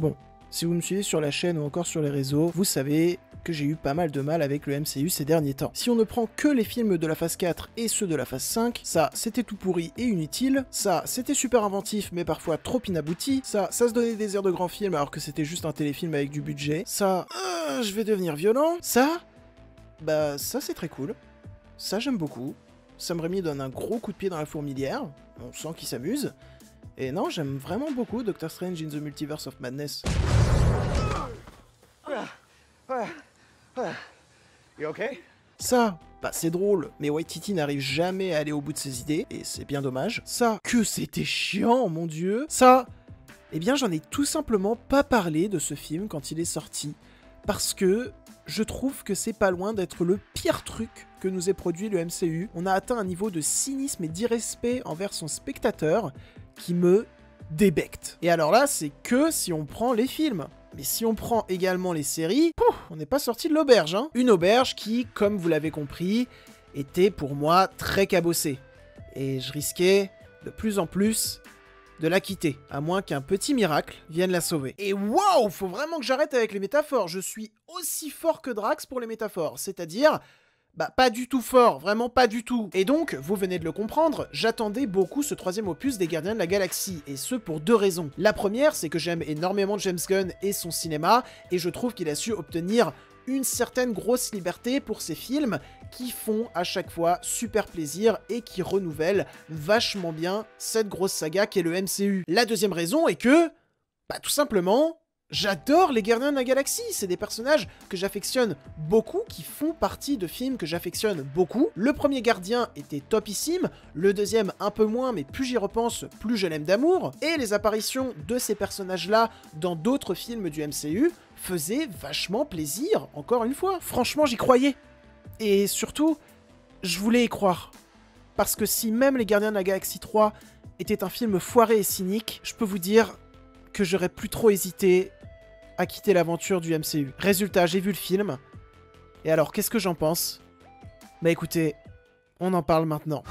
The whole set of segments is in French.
Bon, si vous me suivez sur la chaîne ou encore sur les réseaux, vous savez que j'ai eu pas mal de mal avec le MCU ces derniers temps. Si on ne prend que les films de la phase 4 et ceux de la phase 5, ça c'était tout pourri et inutile, ça c'était super inventif mais parfois trop inabouti, ça ça se donnait des airs de grands film alors que c'était juste un téléfilm avec du budget, ça euh, je vais devenir violent, ça bah ça c'est très cool, ça j'aime beaucoup, Sam Raimi donne un gros coup de pied dans la fourmilière, on sent qu'il s'amuse, et non, j'aime vraiment beaucoup Doctor Strange in the Multiverse of Madness. Ça, bah c'est drôle, mais Waititi n'arrive jamais à aller au bout de ses idées, et c'est bien dommage. Ça, que c'était chiant, mon dieu Ça, eh bien j'en ai tout simplement pas parlé de ce film quand il est sorti, parce que je trouve que c'est pas loin d'être le pire truc que nous ait produit le MCU. On a atteint un niveau de cynisme et d'irrespect envers son spectateur qui me débecte. Et alors là, c'est que si on prend les films. Mais si on prend également les séries, on n'est pas sorti de l'auberge. Hein. Une auberge qui, comme vous l'avez compris, était pour moi très cabossée. Et je risquais de plus en plus de la quitter, à moins qu'un petit miracle vienne la sauver. Et waouh, faut vraiment que j'arrête avec les métaphores. Je suis aussi fort que Drax pour les métaphores, c'est-à-dire bah, pas du tout fort, vraiment pas du tout. Et donc, vous venez de le comprendre, j'attendais beaucoup ce troisième opus des Gardiens de la Galaxie, et ce pour deux raisons. La première, c'est que j'aime énormément James Gunn et son cinéma, et je trouve qu'il a su obtenir une certaine grosse liberté pour ses films qui font à chaque fois super plaisir et qui renouvellent vachement bien cette grosse saga qu'est le MCU. La deuxième raison est que, bah tout simplement, J'adore les Gardiens de la Galaxie, c'est des personnages que j'affectionne beaucoup, qui font partie de films que j'affectionne beaucoup. Le premier Gardien était topissime, le deuxième un peu moins, mais plus j'y repense, plus je l'aime d'amour. Et les apparitions de ces personnages-là dans d'autres films du MCU faisaient vachement plaisir, encore une fois. Franchement, j'y croyais. Et surtout, je voulais y croire. Parce que si même les Gardiens de la Galaxie 3 était un film foiré et cynique, je peux vous dire que j'aurais plus trop hésité à quitter l'aventure du MCU. Résultat, j'ai vu le film. Et alors, qu'est-ce que j'en pense Bah écoutez, on en parle maintenant.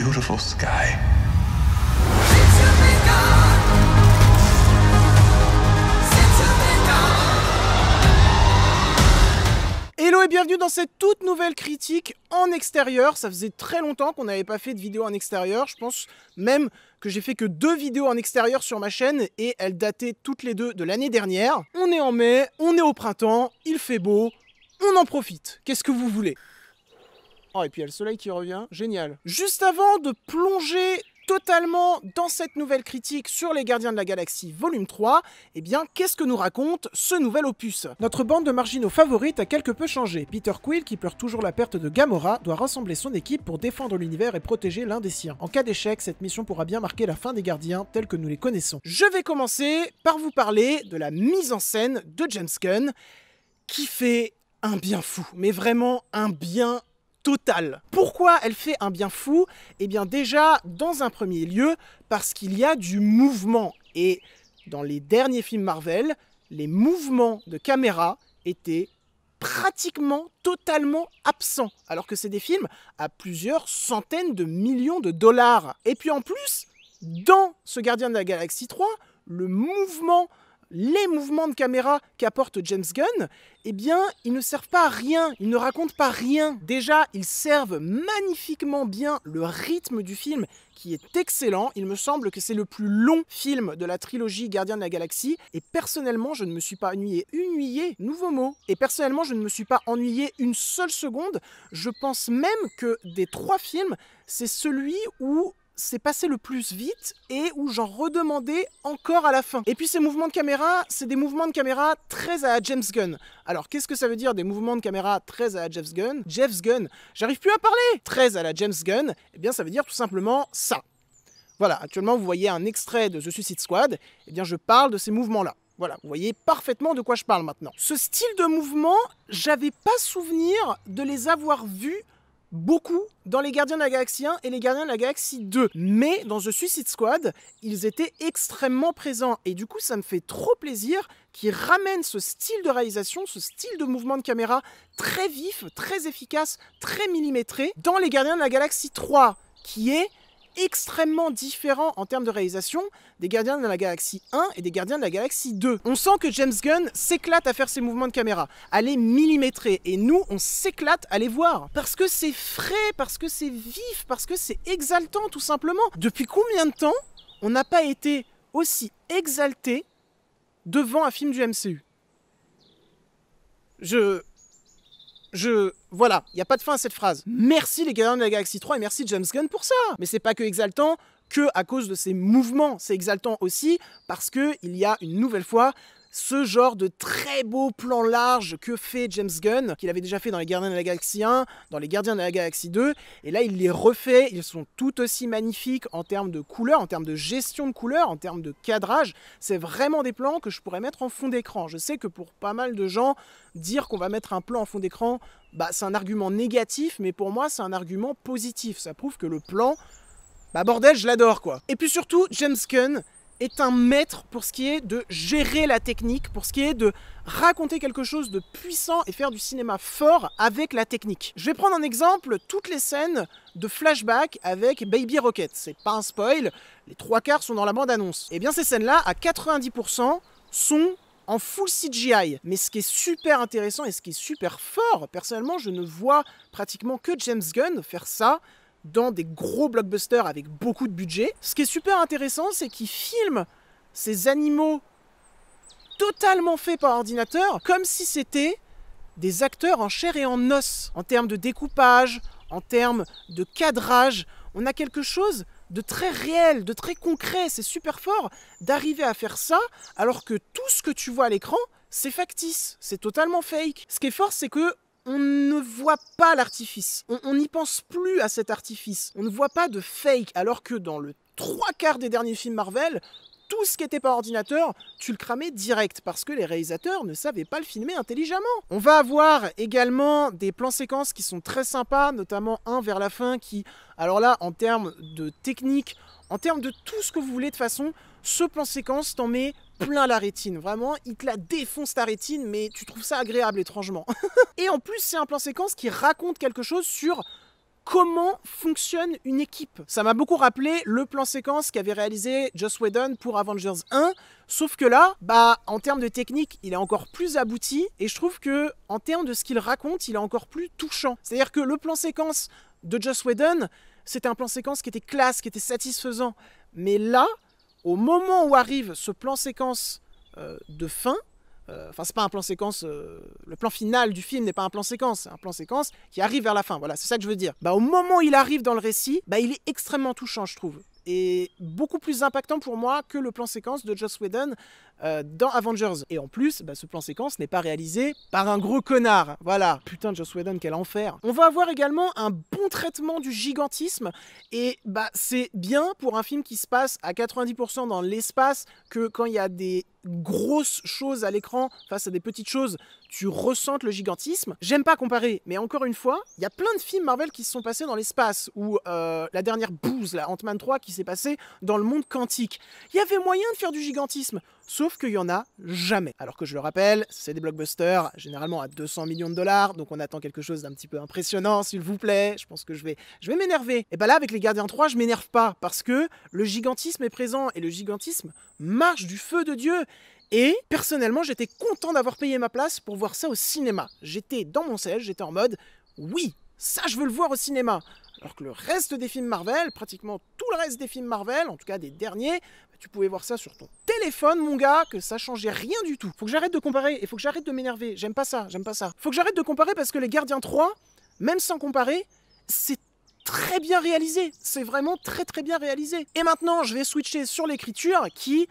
beautiful sky. Hello et bienvenue dans cette toute nouvelle critique en extérieur. Ça faisait très longtemps qu'on n'avait pas fait de vidéo en extérieur. Je pense même que j'ai fait que deux vidéos en extérieur sur ma chaîne et elles dataient toutes les deux de l'année dernière. On est en mai, on est au printemps, il fait beau, on en profite. Qu'est-ce que vous voulez Oh, et puis il y a le soleil qui revient. Génial. Juste avant de plonger totalement dans cette nouvelle critique sur les Gardiens de la Galaxie volume 3, eh bien qu'est-ce que nous raconte ce nouvel opus Notre bande de marginaux favorite a quelque peu changé. Peter Quill, qui pleure toujours la perte de Gamora, doit rassembler son équipe pour défendre l'univers et protéger l'un des siens. En cas d'échec, cette mission pourra bien marquer la fin des Gardiens tels que nous les connaissons. Je vais commencer par vous parler de la mise en scène de James Gunn, qui fait un bien fou, mais vraiment un bien Total. Pourquoi elle fait un bien fou Eh bien déjà, dans un premier lieu, parce qu'il y a du mouvement. Et dans les derniers films Marvel, les mouvements de caméra étaient pratiquement totalement absents, alors que c'est des films à plusieurs centaines de millions de dollars. Et puis en plus, dans ce Gardien de la Galaxie 3, le mouvement les mouvements de caméra qu'apporte James Gunn, eh bien, ils ne servent pas à rien, ils ne racontent pas rien. Déjà, ils servent magnifiquement bien le rythme du film qui est excellent. Il me semble que c'est le plus long film de la trilogie Gardien de la Galaxie. Et personnellement, je ne me suis pas ennuyé. Ennuyé, nouveau mot. Et personnellement, je ne me suis pas ennuyé une seule seconde. Je pense même que des trois films, c'est celui où s'est passé le plus vite et où j'en redemandais encore à la fin. Et puis ces mouvements de caméra, c'est des mouvements de caméra très à James Gunn. Alors qu'est-ce que ça veut dire des mouvements de caméra très à la James Gunn James Gunn, j'arrive plus à parler Très à la James Gunn, eh bien ça veut dire tout simplement ça. Voilà, actuellement vous voyez un extrait de The Suicide Squad, eh bien je parle de ces mouvements-là. Voilà, vous voyez parfaitement de quoi je parle maintenant. Ce style de mouvement, j'avais pas souvenir de les avoir vus beaucoup dans les Gardiens de la Galaxie 1 et les Gardiens de la Galaxie 2. Mais dans The Suicide Squad, ils étaient extrêmement présents. Et du coup, ça me fait trop plaisir qu'ils ramènent ce style de réalisation, ce style de mouvement de caméra très vif, très efficace, très millimétré dans les Gardiens de la Galaxie 3, qui est extrêmement différent en termes de réalisation des Gardiens de la Galaxie 1 et des Gardiens de la Galaxie 2. On sent que James Gunn s'éclate à faire ses mouvements de caméra, à les millimétrer, et nous, on s'éclate à les voir. Parce que c'est frais, parce que c'est vif, parce que c'est exaltant, tout simplement. Depuis combien de temps on n'a pas été aussi exalté devant un film du MCU je, je. Voilà, il n'y a pas de fin à cette phrase. Merci les Gardiens de la Galaxie 3 et merci James Gunn pour ça. Mais c'est pas que exaltant que à cause de ses mouvements. C'est exaltant aussi parce qu'il y a une nouvelle fois ce genre de très beau plan large que fait James Gunn, qu'il avait déjà fait dans les Gardiens de la Galaxie 1, dans les Gardiens de la Galaxie 2, et là il les refait, ils sont tout aussi magnifiques en termes de couleurs, en termes de gestion de couleurs, en termes de cadrage, c'est vraiment des plans que je pourrais mettre en fond d'écran. Je sais que pour pas mal de gens, dire qu'on va mettre un plan en fond d'écran, bah, c'est un argument négatif, mais pour moi c'est un argument positif, ça prouve que le plan... Bah bordel, je l'adore quoi. Et puis surtout, James Gunn, est un maître pour ce qui est de gérer la technique, pour ce qui est de raconter quelque chose de puissant et faire du cinéma fort avec la technique. Je vais prendre un exemple, toutes les scènes de flashback avec Baby Rocket. C'est pas un spoil, les trois quarts sont dans la bande-annonce. Et eh bien ces scènes-là, à 90%, sont en full CGI. Mais ce qui est super intéressant et ce qui est super fort, personnellement, je ne vois pratiquement que James Gunn faire ça dans des gros blockbusters avec beaucoup de budget. Ce qui est super intéressant, c'est qu'ils filment ces animaux totalement faits par ordinateur comme si c'était des acteurs en chair et en os, en termes de découpage, en termes de cadrage. On a quelque chose de très réel, de très concret, c'est super fort d'arriver à faire ça alors que tout ce que tu vois à l'écran, c'est factice, c'est totalement fake. Ce qui est fort, c'est que on ne voit pas l'artifice. On n'y pense plus à cet artifice. On ne voit pas de fake, alors que dans le trois quarts des derniers films Marvel, tout ce qui était par ordinateur, tu le cramais direct parce que les réalisateurs ne savaient pas le filmer intelligemment. On va avoir également des plans séquences qui sont très sympas, notamment un vers la fin qui, alors là, en termes de technique, en termes de tout ce que vous voulez de façon, ce plan séquence t'en met plein la rétine. Vraiment, il te la défonce ta rétine, mais tu trouves ça agréable étrangement. et en plus, c'est un plan séquence qui raconte quelque chose sur comment fonctionne une équipe. Ça m'a beaucoup rappelé le plan séquence qu'avait réalisé Joss Whedon pour Avengers 1, sauf que là, bah en termes de technique, il est encore plus abouti et je trouve que en termes de ce qu'il raconte, il est encore plus touchant. C'est-à-dire que le plan séquence de Joss Whedon, c'était un plan séquence qui était classe, qui était satisfaisant, mais là, au moment où arrive ce plan séquence euh, de fin, euh, enfin c'est pas un plan séquence, euh, le plan final du film n'est pas un plan séquence, c'est un plan séquence qui arrive vers la fin, voilà, c'est ça que je veux dire. Bah, au moment où il arrive dans le récit, bah, il est extrêmement touchant je trouve est beaucoup plus impactant pour moi que le plan séquence de Joss Whedon euh, dans Avengers. Et en plus, bah, ce plan séquence n'est pas réalisé par un gros connard. Voilà. Putain, Joss Whedon, quel enfer. On va avoir également un bon traitement du gigantisme. Et bah, c'est bien pour un film qui se passe à 90% dans l'espace que quand il y a des grosses choses à l'écran face à des petites choses tu ressentes le gigantisme. J'aime pas comparer, mais encore une fois, il y a plein de films Marvel qui se sont passés dans l'espace, ou euh, la dernière bouse, la Ant-Man 3, qui s'est passée dans le monde quantique. Il y avait moyen de faire du gigantisme, sauf qu'il y en a jamais. Alors que je le rappelle, c'est des blockbusters, généralement à 200 millions de dollars, donc on attend quelque chose d'un petit peu impressionnant, s'il vous plaît. Je pense que je vais, je vais m'énerver. Et bah là, avec les Gardiens 3, je m'énerve pas, parce que le gigantisme est présent, et le gigantisme marche du feu de Dieu. Et personnellement, j'étais content d'avoir payé ma place pour voir ça au cinéma. J'étais dans mon siège, j'étais en mode oui, ça je veux le voir au cinéma. Alors que le reste des films Marvel, pratiquement tout le reste des films Marvel, en tout cas des derniers, bah, tu pouvais voir ça sur ton téléphone, mon gars, que ça changeait rien du tout. Faut que j'arrête de comparer et faut que j'arrête de m'énerver. J'aime pas ça, j'aime pas ça. Faut que j'arrête de comparer parce que les Gardiens 3, même sans comparer, c'est très bien réalisé. C'est vraiment très très bien réalisé. Et maintenant, je vais switcher sur l'écriture qui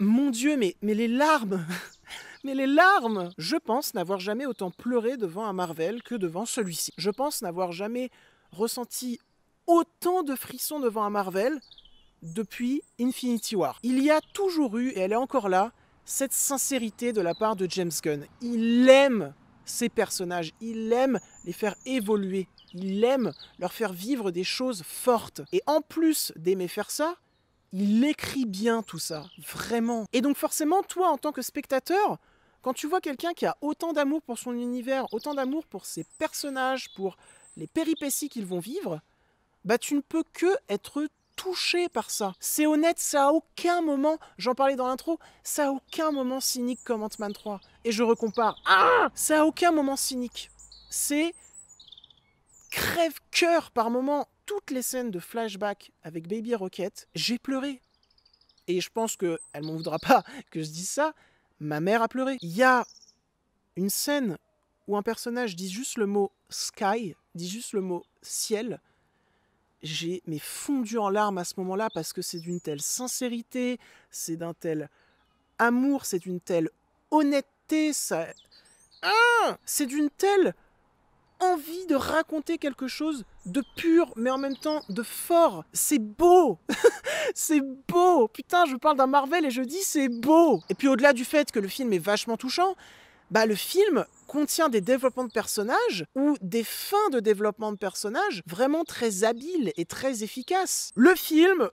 mon Dieu, mais, mais les larmes Mais les larmes Je pense n'avoir jamais autant pleuré devant un Marvel que devant celui-ci. Je pense n'avoir jamais ressenti autant de frissons devant un Marvel depuis Infinity War. Il y a toujours eu, et elle est encore là, cette sincérité de la part de James Gunn. Il aime ses personnages, il aime les faire évoluer, il aime leur faire vivre des choses fortes. Et en plus d'aimer faire ça, il écrit bien tout ça, vraiment. Et donc forcément, toi, en tant que spectateur, quand tu vois quelqu'un qui a autant d'amour pour son univers, autant d'amour pour ses personnages, pour les péripéties qu'ils vont vivre, bah tu ne peux que être touché par ça. C'est honnête, ça a aucun moment, j'en parlais dans l'intro, ça a aucun moment cynique comme Ant-Man 3. Et je recompare, ah Ça a aucun moment cynique. C'est crève-cœur par moment, toutes les scènes de flashback avec Baby Rocket, j'ai pleuré. Et je pense que elle m'en voudra pas que je dise ça. Ma mère a pleuré. Il y a une scène où un personnage dit juste le mot sky, dit juste le mot ciel. J'ai mais fondu en larmes à ce moment-là parce que c'est d'une telle sincérité, c'est d'un tel amour, c'est d'une telle honnêteté, ça ah, c'est d'une telle envie de raconter quelque chose de pur, mais en même temps de fort. C'est beau C'est beau Putain, je parle d'un Marvel et je dis c'est beau Et puis au-delà du fait que le film est vachement touchant, bah le film contient des développements de personnages ou des fins de développement de personnages vraiment très habiles et très efficaces. Le film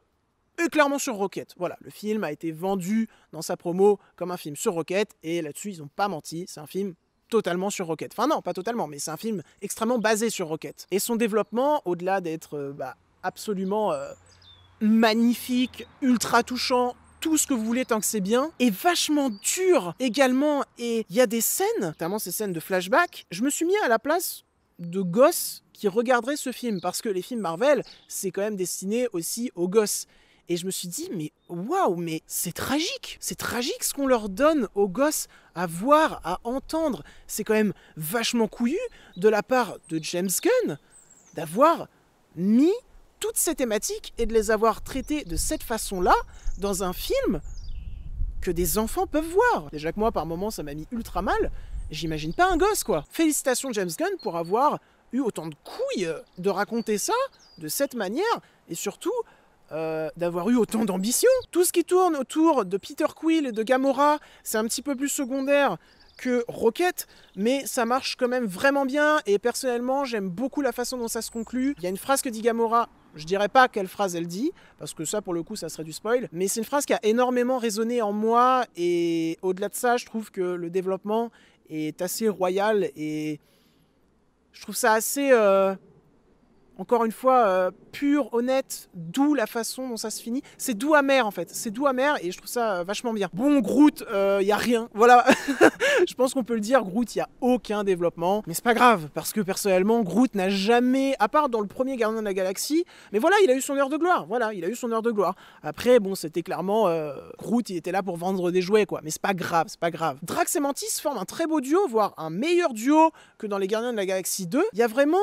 est clairement sur Rocket. Voilà, le film a été vendu dans sa promo comme un film sur Rocket et là-dessus ils n'ont pas menti, c'est un film totalement sur Rocket. Enfin non, pas totalement, mais c'est un film extrêmement basé sur Rocket. Et son développement, au-delà d'être euh, bah, absolument euh, magnifique, ultra touchant, tout ce que vous voulez tant que c'est bien, est vachement dur également. Et il y a des scènes, notamment ces scènes de flashback, je me suis mis à la place de gosse qui regarderaient ce film, parce que les films Marvel, c'est quand même destiné aussi aux gosses. Et je me suis dit, mais waouh, mais c'est tragique. C'est tragique ce qu'on leur donne aux gosses à voir, à entendre. C'est quand même vachement couillu de la part de James Gunn d'avoir mis toutes ces thématiques et de les avoir traitées de cette façon-là dans un film que des enfants peuvent voir. Déjà que moi, par moments, ça m'a mis ultra mal. J'imagine pas un gosse, quoi. Félicitations James Gunn pour avoir eu autant de couilles de raconter ça de cette manière et surtout euh, d'avoir eu autant d'ambition. Tout ce qui tourne autour de Peter Quill et de Gamora, c'est un petit peu plus secondaire que Rocket, mais ça marche quand même vraiment bien et personnellement j'aime beaucoup la façon dont ça se conclut. Il y a une phrase que dit Gamora, je dirais pas quelle phrase elle dit, parce que ça pour le coup ça serait du spoil, mais c'est une phrase qui a énormément résonné en moi et au-delà de ça je trouve que le développement est assez royal et je trouve ça assez... Euh, encore une fois, euh, pur, honnête, d'où la façon dont ça se finit. C'est doux amer en fait, c'est doux amer et je trouve ça euh, vachement bien. Bon, Groot, il euh, n'y y a rien, voilà. je pense qu'on peut le dire, Groot, il y a aucun développement, mais c'est pas grave parce que personnellement, Groot n'a jamais, à part dans le premier Gardien de la Galaxie, mais voilà, il a eu son heure de gloire, voilà, il a eu son heure de gloire. Après, bon, c'était clairement Groot, il était là pour vendre des jouets quoi, mais c'est pas grave, c'est pas grave. Drax et Mantis forment un très beau duo, voire un meilleur duo que dans les Gardiens de la Galaxie 2. Il y a vraiment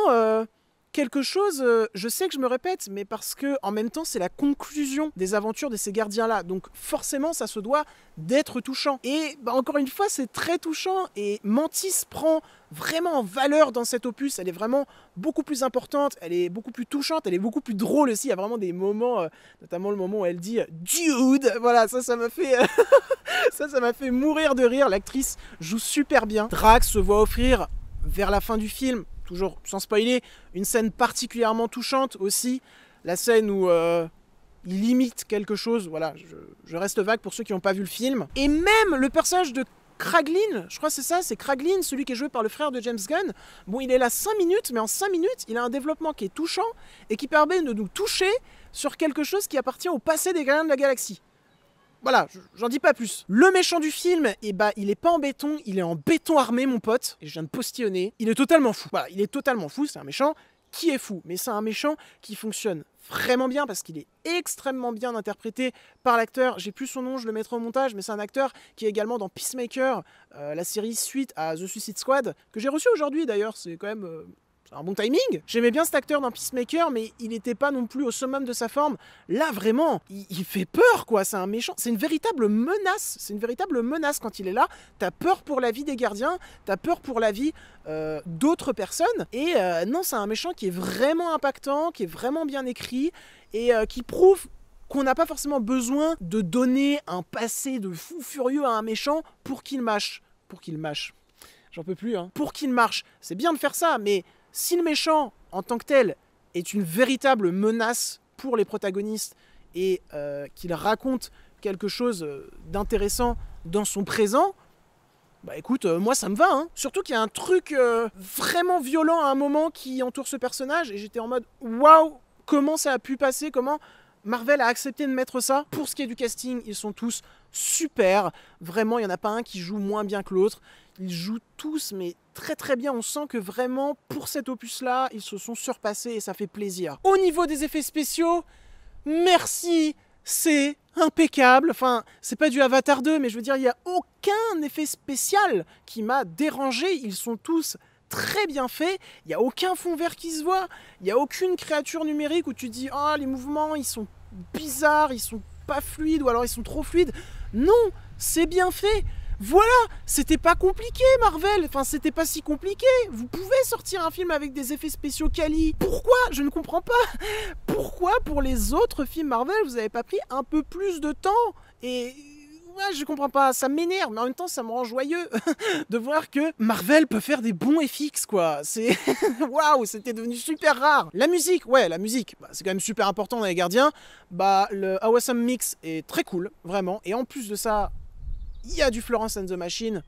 quelque chose, euh, je sais que je me répète, mais parce que en même temps c'est la conclusion des aventures de ces gardiens-là, donc forcément ça se doit d'être touchant. Et bah, encore une fois c'est très touchant et Mantis prend vraiment valeur dans cet opus, elle est vraiment beaucoup plus importante, elle est beaucoup plus touchante, elle est beaucoup plus drôle aussi, il y a vraiment des moments, euh, notamment le moment où elle dit Dude, voilà ça ça m'a fait... ça ça m'a fait mourir de rire, l'actrice joue super bien, Drax se voit offrir vers la fin du film toujours sans spoiler, une scène particulièrement touchante aussi, la scène où euh, il imite quelque chose, voilà, je, reste vague pour ceux qui n'ont pas vu le film. Et même le personnage de Kraglin, je crois c'est ça, c'est Kraglin, celui qui est joué par le frère de James Gunn. Bon, il est là 5 minutes, mais en 5 minutes, il a un développement qui est touchant et qui permet de nous toucher sur quelque chose qui appartient au passé des Gardiens de la Galaxie. Voilà, j'en dis pas plus. Le méchant du film, bah, il est pas en béton, il est en béton armé, mon pote. Et je viens de postillonner. Il est totalement fou. Voilà, il est totalement fou, c'est un méchant qui est fou. Mais c'est un méchant qui fonctionne vraiment bien parce qu'il est extrêmement bien interprété par l'acteur. J'ai plus son nom, je le mettrai au montage, mais c'est un acteur qui est également dans Peacemaker, euh, la série suite à The Suicide Squad, que j'ai reçu aujourd'hui d'ailleurs. C'est quand même. Euh, un bon timing. J'aimais bien cet acteur dans Peacemaker, mais il n'était pas non plus au summum de sa forme. Là, vraiment, il, fait peur, quoi. C'est un méchant. C'est une véritable menace. C'est une véritable menace quand il est là. T'as peur pour la vie des gardiens, t'as peur pour la vie euh, d'autres personnes. Et euh, non, c'est un méchant qui est vraiment impactant, qui est vraiment bien écrit et euh, qui prouve qu'on n'a pas forcément besoin de donner un passé de fou furieux à un méchant pour qu'il mâche. Pour qu'il mâche. J'en peux plus, hein. Pour qu'il marche. C'est bien de faire ça, mais si le méchant, en tant que tel, est une véritable menace pour les protagonistes et euh, qu'il raconte quelque chose euh, d'intéressant dans son présent, bah écoute, euh, moi ça me va. Hein. Surtout qu'il y a un truc vraiment violent à un moment qui entoure ce personnage et j'étais en mode waouh, comment ça a pu passer Comment Marvel a accepté de mettre ça Pour ce qui est du casting, ils sont tous super. Vraiment, il n'y en a pas un qui joue moins bien que l'autre. Ils jouent tous, mais très très bien. On sent que vraiment, pour cet opus-là, ils se sont surpassés et ça fait plaisir. Au niveau des effets spéciaux, merci, c'est impeccable. Enfin, c'est pas du Avatar 2, mais je veux dire, il n'y a aucun effet spécial qui m'a dérangé. Ils sont tous très bien faits. Il n'y a aucun fond vert qui se voit. Il n'y a aucune créature numérique où tu dis, ah, les mouvements, ils sont bizarres, ils sont pas fluides, ou alors ils sont trop fluides. Non, c'est bien fait. Voilà, c'était pas compliqué Marvel, enfin c'était pas si compliqué. Vous pouvez sortir un film avec des effets spéciaux quali. Pourquoi Je ne comprends pas. Pourquoi pour les autres films Marvel, vous avez pas pris un peu plus de temps et ouais, je comprends pas, ça m'énerve, mais en même temps, ça me rend joyeux de voir que Marvel peut faire des bons FX, quoi. C'est. Waouh, c'était devenu super rare. La musique, ouais, la musique, bah, c'est quand même super important dans les gardiens. Bah, le Awesome Mix est très cool, vraiment. Et en plus de ça, il y a du Florence and the Machine.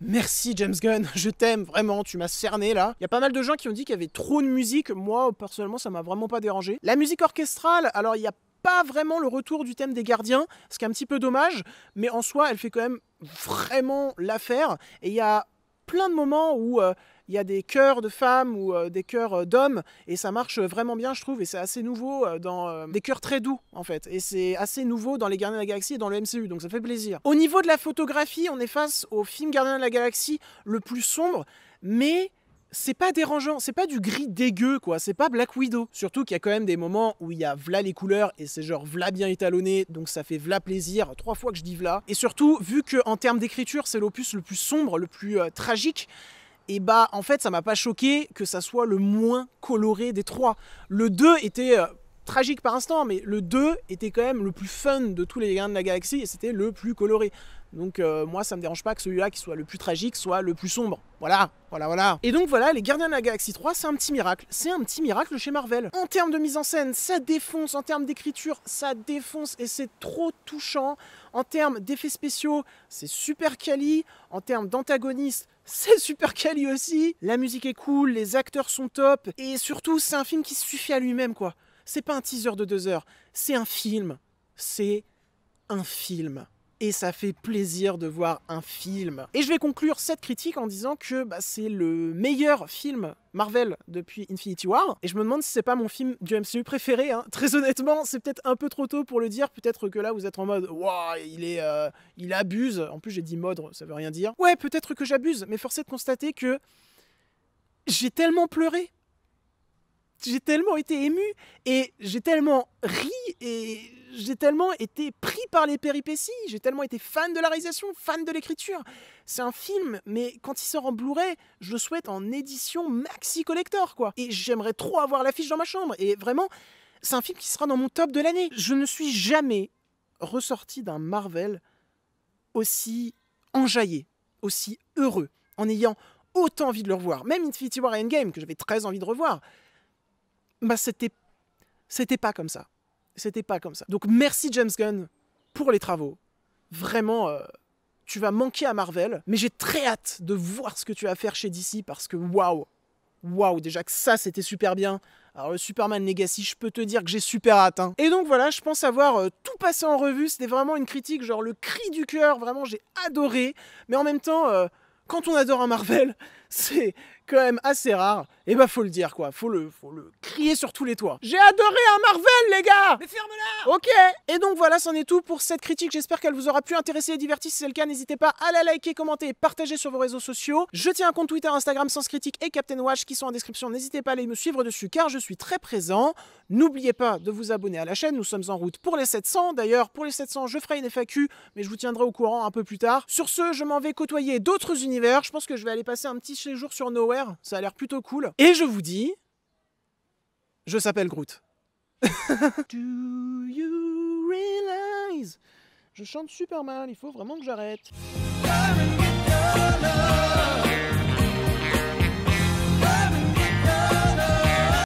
Merci James Gunn, je t'aime vraiment, tu m'as cerné là. Il y a pas mal de gens qui ont dit qu'il y avait trop de musique, moi personnellement ça m'a vraiment pas dérangé. La musique orchestrale, alors il n'y a pas vraiment le retour du thème des gardiens, ce qui est un petit peu dommage, mais en soi elle fait quand même vraiment l'affaire. Et il y a plein de moments où... Euh, il y a des cœurs de femmes ou euh, des cœurs euh, d'hommes, et ça marche vraiment bien, je trouve, et c'est assez nouveau euh, dans des cœurs très doux, en fait, et c'est assez nouveau dans les Gardiens de la Galaxie et dans le MCU, donc ça fait plaisir. Au niveau de la photographie, on est face au film Gardiens de la Galaxie le plus sombre, mais c'est pas dérangeant, c'est pas du gris dégueu quoi, c'est pas Black Widow. Surtout qu'il y a quand même des moments où il y a vla les couleurs et c'est genre vla bien étalonné, donc ça fait vla plaisir, trois fois que je dis vla Et surtout, vu que en termes d'écriture, c'est l'opus le plus sombre, le plus tragique, et bah en fait ça m'a pas choqué que ça soit le moins coloré des trois. Le 2 était euh, tragique par instant, mais le 2 était quand même le plus fun de tous les Gardiens de la Galaxie et c'était le plus coloré. Donc euh, moi, ça me dérange pas que celui-là qui soit le plus tragique soit le plus sombre. Voilà, voilà, voilà. Et donc voilà, les Gardiens de la Galaxie 3, c'est un petit miracle. C'est un petit miracle chez Marvel. En termes de mise en scène, ça défonce. En termes d'écriture, ça défonce et c'est trop touchant. En termes d'effets spéciaux, c'est super quali. En termes d'antagonistes, c'est super quali aussi. La musique est cool, les acteurs sont top. Et surtout, c'est un film qui suffit à lui-même, quoi. C'est pas un teaser de deux heures, c'est un film. C'est un film. Et ça fait plaisir de voir un film. Et je vais conclure cette critique en disant que bah, c'est le meilleur film Marvel depuis Infinity War. Et je me demande si c'est pas mon film du MCU préféré. Hein. Très honnêtement, c'est peut-être un peu trop tôt pour le dire. Peut-être que là, vous êtes en mode Waouh, il est. Euh, il abuse. En plus, j'ai dit mode, ça veut rien dire. Ouais, peut-être que j'abuse, mais force est de constater que. J'ai tellement pleuré j'ai tellement été ému et j'ai tellement ri et j'ai tellement été pris par les péripéties, j'ai tellement été fan de la réalisation, fan de l'écriture. C'est un film, mais quand il sort en Blu-ray, je le souhaite en édition maxi collector, quoi. Et j'aimerais trop avoir l'affiche dans ma chambre. Et vraiment, c'est un film qui sera dans mon top de l'année. Je ne suis jamais ressorti d'un Marvel aussi enjaillé, aussi heureux, en ayant autant envie de le revoir. Même Infinity War et Endgame, que j'avais très envie de revoir bah c'était c'était pas comme ça. C'était pas comme ça. Donc merci James Gunn pour les travaux. Vraiment, euh, tu vas manquer à Marvel, mais j'ai très hâte de voir ce que tu vas faire chez DC parce que waouh, waouh, déjà que ça c'était super bien. Alors le Superman Legacy, je peux te dire que j'ai super hâte. Hein. Et donc voilà, je pense avoir euh, tout passé en revue. C'était vraiment une critique, genre le cri du cœur. Vraiment, j'ai adoré. Mais en même temps, euh, quand on adore un Marvel, c'est quand même assez rare. Et eh bah ben, faut le dire quoi, faut le, le crier sur tous les toits. J'ai adoré un Marvel les gars Mais ferme-la Ok Et donc voilà, c'en est tout pour cette critique. J'espère qu'elle vous aura pu intéresser et divertir. Si c'est le cas, n'hésitez pas à la liker, commenter et partager sur vos réseaux sociaux. Je tiens un compte Twitter, Instagram, Sans Critique et Captain Watch qui sont en description. N'hésitez pas à aller me suivre dessus car je suis très présent. N'oubliez pas de vous abonner à la chaîne, nous sommes en route pour les 700. D'ailleurs, pour les 700, je ferai une FAQ, mais je vous tiendrai au courant un peu plus tard. Sur ce, je m'en vais côtoyer d'autres univers. Je pense que je vais aller passer un petit jours sur Nowhere, ça a l'air plutôt cool. Et je vous dis, je s'appelle Groot. Je chante super mal, il faut vraiment que j'arrête.